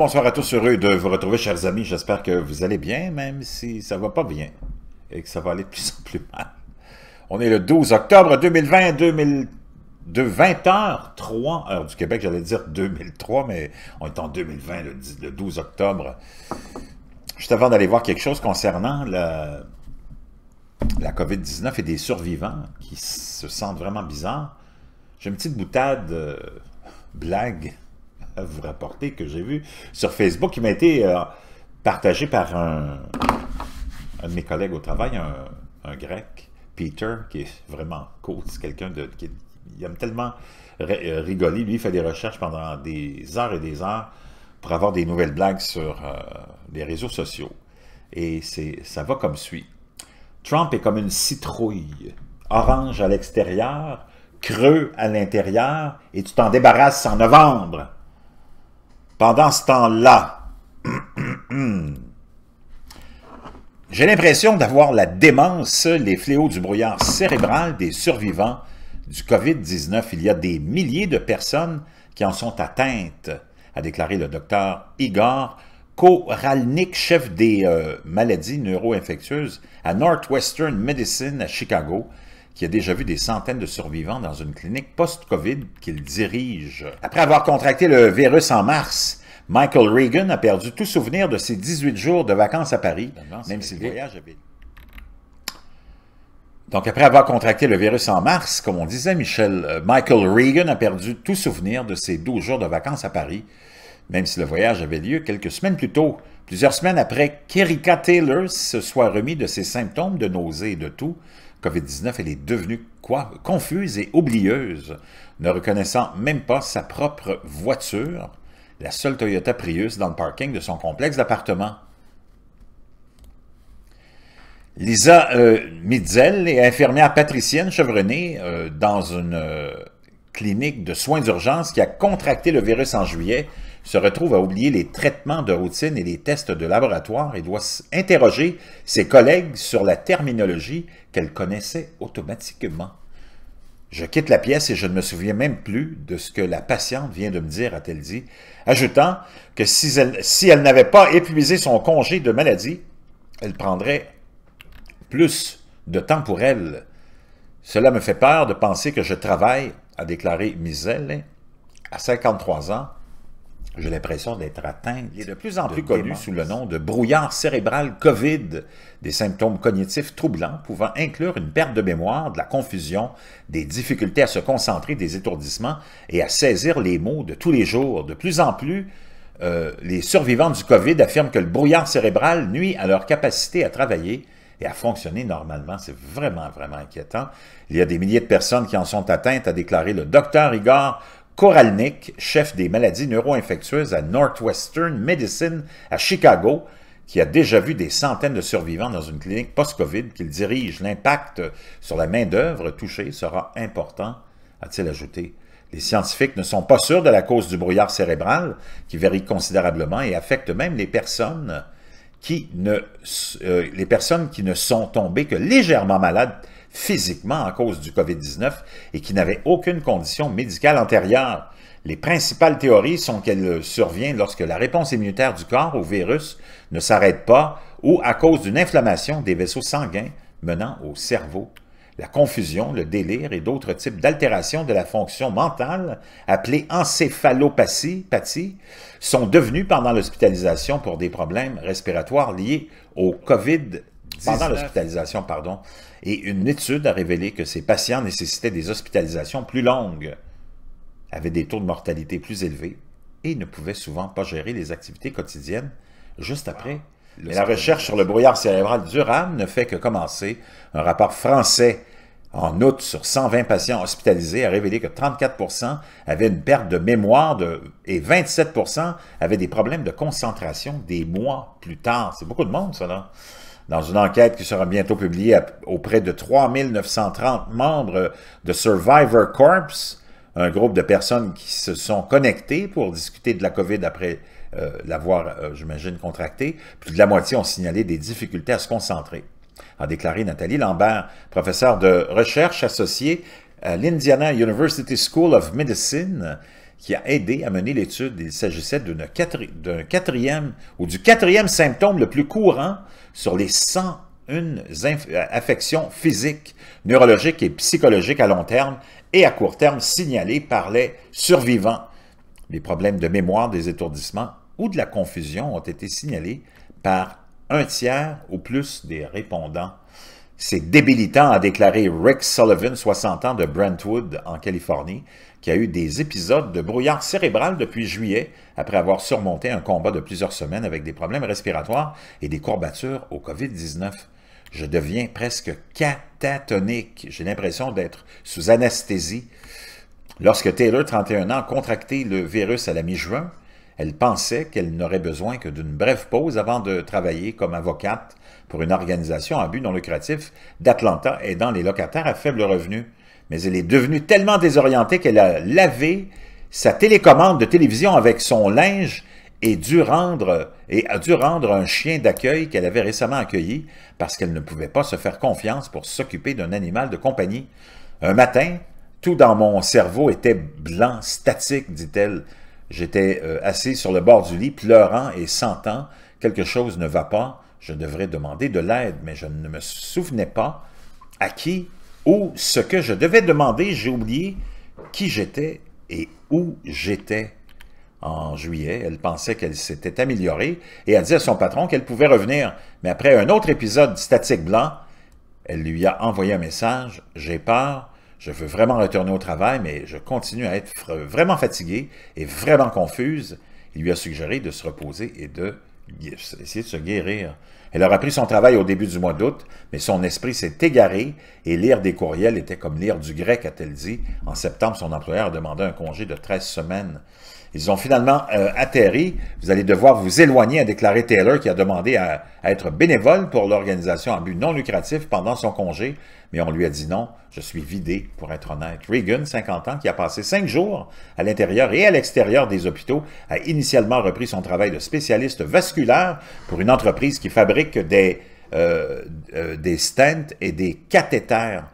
bonsoir à tous, heureux de vous retrouver, chers amis. J'espère que vous allez bien, même si ça ne va pas bien et que ça va aller de plus en plus mal. On est le 12 octobre 2020, de 20h03, heure du Québec, j'allais dire 2003, mais on est en 2020, le, 12 octobre. Juste avant d'aller voir quelque chose concernant la, la COVID-19 et des survivants qui se sentent vraiment bizarres, j'ai une petite boutade, euh, blague, à vous rapporter que j'ai vu sur Facebook qui m'a été euh, partagé par un, de mes collègues au travail, un, grec, Peter, qui est vraiment cool. C'est quelqu'un de, qui aime tellement euh, rigoler. Lui, il fait des recherches pendant des heures et des heures pour avoir des nouvelles blagues sur euh, les réseaux sociaux. Et ça va comme suit. Trump est comme une citrouille, orange à l'extérieur, creux à l'intérieur, et tu t'en débarrasses en novembre. Pendant ce temps-là, j'ai l'impression d'avoir la démence, les fléaux du brouillard cérébral des survivants du COVID-19. Il y a des milliers de personnes qui en sont atteintes, a déclaré le docteur Igor Koralnik, chef des euh, maladies neuroinfectieuses à Northwestern Medicine à Chicago qui a déjà vu des centaines de survivants dans une clinique post-COVID qu'il dirige. Après avoir contracté le virus en mars, Michael Reagan a perdu tout souvenir de ses 18 jours de vacances à Paris, même si le voyage avait... Donc, après avoir contracté le virus en mars, comme on disait, Michel, euh, Michael Reagan a perdu tout souvenir de ses 12 jours de vacances à Paris, même si le voyage avait lieu quelques semaines plus tôt, plusieurs semaines après qu'Erika Taylor se soit remis de ses symptômes de nausée et de tout. COVID-19, elle est devenue quoi? confuse et oublieuse, ne reconnaissant même pas sa propre voiture, la seule Toyota Prius dans le parking de son complexe d'appartements. Lisa euh, Midzel est infirmière patricienne chevronnée euh, dans une euh, clinique de soins d'urgence qui a contracté le virus en juillet se retrouve à oublier les traitements de routine et les tests de laboratoire et doit interroger ses collègues sur la terminologie qu'elle connaissait automatiquement. Je quitte la pièce et je ne me souviens même plus de ce que la patiente vient de me dire, a-t-elle dit, ajoutant que si elle, si elle n'avait pas épuisé son congé de maladie, elle prendrait plus de temps pour elle. Cela me fait peur de penser que je travaille a déclaré Miselle, à 53 ans, j'ai l'impression d'être atteinte. Il est de plus en plus connu sous le nom de brouillard cérébral COVID, des symptômes cognitifs troublants pouvant inclure une perte de mémoire, de la confusion, des difficultés à se concentrer, des étourdissements et à saisir les mots de tous les jours. De plus en plus, euh, les survivants du COVID affirment que le brouillard cérébral nuit à leur capacité à travailler, et à fonctionner normalement. C'est vraiment, vraiment inquiétant. Il y a des milliers de personnes qui en sont atteintes, a déclaré le docteur Igor Koralnik, chef des maladies neuroinfectieuses à Northwestern Medicine à Chicago, qui a déjà vu des centaines de survivants dans une clinique post-COVID qu'il dirige. L'impact sur la main-d'œuvre touchée sera important, a-t-il ajouté. Les scientifiques ne sont pas sûrs de la cause du brouillard cérébral, qui varie considérablement et affecte même les personnes euh, les personnes qui ne sont tombées que légèrement malades physiquement à cause du COVID-19 et qui n'avaient aucune condition médicale antérieure. Les principales théories sont qu'elle euh, survient lorsque la réponse immunitaire du corps au virus ne s'arrête pas ou à cause d'une inflammation des vaisseaux sanguins menant au cerveau la confusion, le délire et d'autres types d'altérations de la fonction mentale, appelées encéphalopathie, sont devenus pendant l'hospitalisation pour des problèmes respiratoires liés au covid Pendant l'hospitalisation, pardon. Et une étude a révélé que ces patients nécessitaient des hospitalisations plus longues, avaient des taux de mortalité plus élevés et ne pouvaient souvent pas gérer les activités quotidiennes juste après. Mais la recherche sur le brouillard cérébral durable ne fait que commencer. Un rapport français en août, sur 120 patients hospitalisés, a révélé que 34 avaient une perte de mémoire et 27 avaient des problèmes de concentration des mois plus tard. C'est beaucoup de monde, ça, Dans une enquête qui sera bientôt publiée auprès de 3930 membres de Survivor Corps, un groupe de personnes qui se sont connectées pour discuter de la COVID après euh, l'avoir, euh, j'imagine, contractée, plus de la moitié ont signalé des difficultés à se concentrer a déclaré Nathalie Lambert, professeure de recherche associée à l'Indiana University School of Medicine, qui a aidé à mener l'étude. Il s'agissait d'un quatrième ou du quatrième symptôme le plus courant sur les 101 affections physiques, neurologiques et psychologiques à long terme et à court terme signalées par les survivants. Les problèmes de mémoire, des étourdissements ou de la confusion ont été signalés par un tiers au plus des répondants. C'est débilitant, a déclaré Rick Sullivan, 60 ans de Brentwood, en Californie, qui a eu des épisodes de brouillard cérébral depuis juillet, après avoir surmonté un combat de plusieurs semaines avec des problèmes respiratoires et des courbatures au COVID-19. Je deviens presque catatonique. J'ai l'impression d'être sous anesthésie. Lorsque Taylor, 31 ans, a contracté le virus à la mi-juin, elle pensait qu'elle n'aurait besoin que d'une brève pause avant de travailler comme avocate pour une organisation à but non lucratif d'Atlanta aidant les locataires à faible revenu. Mais elle est devenue tellement désorientée qu'elle a lavé sa télécommande de télévision avec son linge et, et a dû rendre un chien d'accueil qu'elle avait récemment accueilli parce qu'elle ne pouvait pas se faire confiance pour s'occuper d'un animal de compagnie. Un matin, tout dans mon cerveau était blanc, statique, dit-elle. J'étais euh, assis sur le bord du lit, pleurant et sentant quelque chose ne va pas. Je devrais demander de l'aide, mais je ne me souvenais pas à qui ou ce que je devais demander. J'ai oublié qui j'étais et où j'étais. En juillet, elle pensait qu'elle s'était améliorée et a dit à son patron qu'elle pouvait revenir. Mais après un autre épisode statique blanc, elle lui a envoyé un message. J'ai peur je veux vraiment retourner au travail, mais je continue à être vraiment fatiguée et vraiment confuse. Il lui a suggéré de se reposer et de essayer de se guérir. Elle a repris son travail au début du mois d'août, mais son esprit s'est égaré et lire des courriels était comme lire du grec, a-t-elle dit. En septembre, son employeur a demandé un congé de 13 semaines. Ils ont finalement euh, atterri. Vous allez devoir vous éloigner, a déclaré Taylor, qui a demandé à, être bénévole pour l'organisation à but non lucratif pendant son congé. Mais on lui a dit non, je suis vidé, pour être honnête. Reagan, 50 ans, qui a passé cinq jours à l'intérieur et à l'extérieur des hôpitaux, a initialement repris son travail de spécialiste vasculaire pour une entreprise qui fabrique des, euh, euh, des stents et des cathéters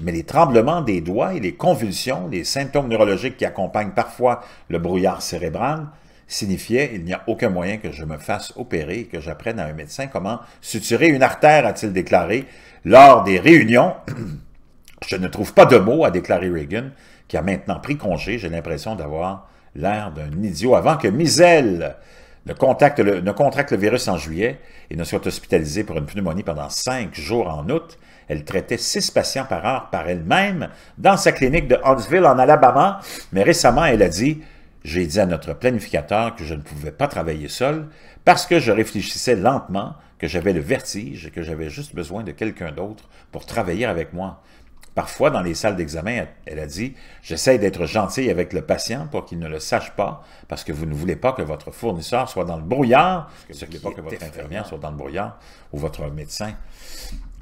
mais les tremblements des doigts et les convulsions, les symptômes neurologiques qui accompagnent parfois le brouillard cérébral, signifiaient « il n'y a aucun moyen que je me fasse opérer et que j'apprenne à un médecin comment suturer une artère », a-t-il déclaré lors des réunions. je ne trouve pas de mots, a déclaré Reagan, qui a maintenant pris congé. J'ai l'impression d'avoir l'air d'un idiot avant que Miselle ne, ne contracte le virus en juillet et ne soit hospitalisé pour une pneumonie pendant cinq jours en août. Elle traitait six patients par heure par elle-même dans sa clinique de Huntsville en Alabama, mais récemment, elle a dit « J'ai dit à notre planificateur que je ne pouvais pas travailler seule parce que je réfléchissais lentement, que j'avais le vertige et que j'avais juste besoin de quelqu'un d'autre pour travailler avec moi. » Parfois, dans les salles d'examen, elle a dit « J'essaie d'être gentille avec le patient pour qu'il ne le sache pas, parce que vous ne voulez pas que votre fournisseur soit dans le brouillard, que vous ne pas que votre infirmière soit dans le brouillard, ou votre médecin. »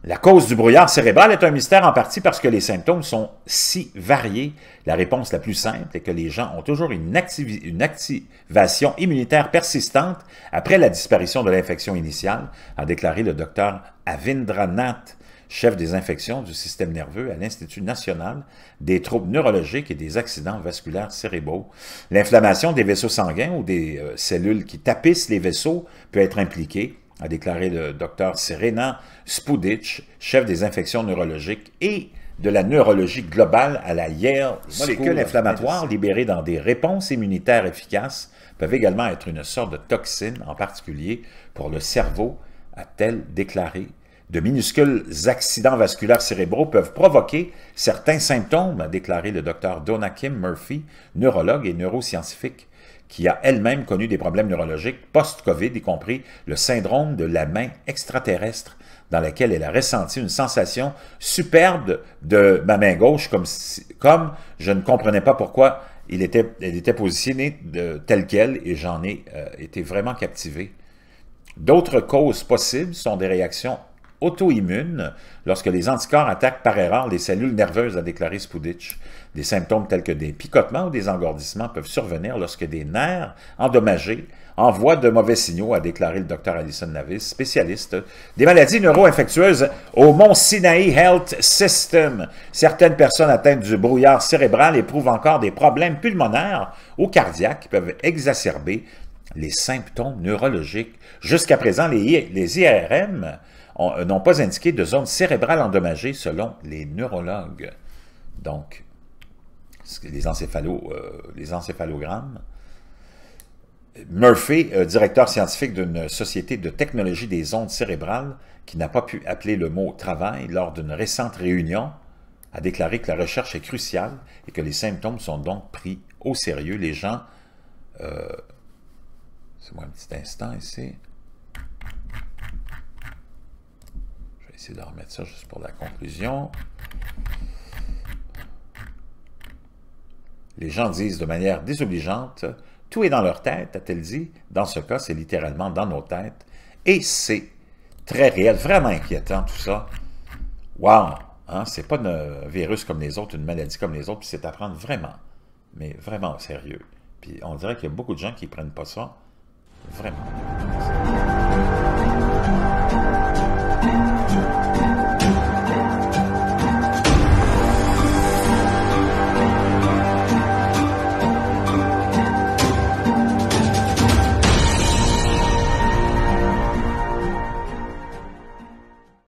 La cause du brouillard cérébral est un mystère en partie parce que les symptômes sont si variés. La réponse la plus simple est que les gens ont toujours une, activation immunitaire persistante après la disparition de l'infection initiale, a déclaré le docteur Avindranath, chef des infections du système nerveux à l'Institut national des troubles neurologiques et des accidents vasculaires cérébraux. L'inflammation des vaisseaux sanguins ou des euh, cellules qui tapissent les vaisseaux peut être impliquée a déclaré le docteur Serena Spudic, chef des infections neurologiques et de la neurologie globale à la Yale Les molécules inflammatoires libérées dans des réponses immunitaires efficaces peuvent également être une sorte de toxine, en particulier pour le cerveau, a-t-elle déclaré. De minuscules accidents vasculaires cérébraux peuvent provoquer certains symptômes, a déclaré le docteur Dona Kim Murphy, neurologue et neuroscientifique qui a elle-même connu des problèmes neurologiques post-COVID, y compris le syndrome de la main extraterrestre, dans laquelle elle a ressenti une sensation superbe de ma main gauche, comme, comme je ne comprenais pas pourquoi il était, elle était positionnée de, telle qu'elle, et j'en ai euh, été vraiment captivé. D'autres causes possibles sont des réactions auto-immune lorsque les anticorps attaquent par erreur les cellules nerveuses, a déclaré Spuditch. Des symptômes tels que des picotements ou des engourdissements peuvent survenir lorsque des nerfs endommagés envoient de mauvais signaux, a déclaré le docteur Alison Navis, spécialiste des maladies neuroinfectueuses au Mont sinai Health System. Certaines personnes atteintes du brouillard cérébral éprouvent encore des problèmes pulmonaires ou cardiaques qui peuvent exacerber les symptômes neurologiques. Jusqu'à présent, les IRM euh, n'ont pas indiqué de zones cérébrales endommagées selon les neurologues. Donc, les, encéphalo, euh, les encéphalogrammes. Murphy, euh, directeur scientifique d'une société de technologie des ondes cérébrales, qui n'a pas pu appeler le mot « travail » lors d'une récente réunion, a déclaré que la recherche est cruciale et que les symptômes sont donc pris au sérieux. Les gens... C'est moi un petit instant ici. de remettre ça juste pour la conclusion. Les gens disent de manière désobligeante, tout est dans leur tête, a-t-elle dit. Dans ce cas, c'est littéralement dans nos têtes. Et c'est très réel, vraiment inquiétant tout ça. Wow! Hein? C'est pas un virus comme les autres, une maladie comme les autres, puis c'est à prendre vraiment, mais vraiment au sérieux. Puis on dirait qu'il y a beaucoup de gens qui ne prennent pas ça vraiment.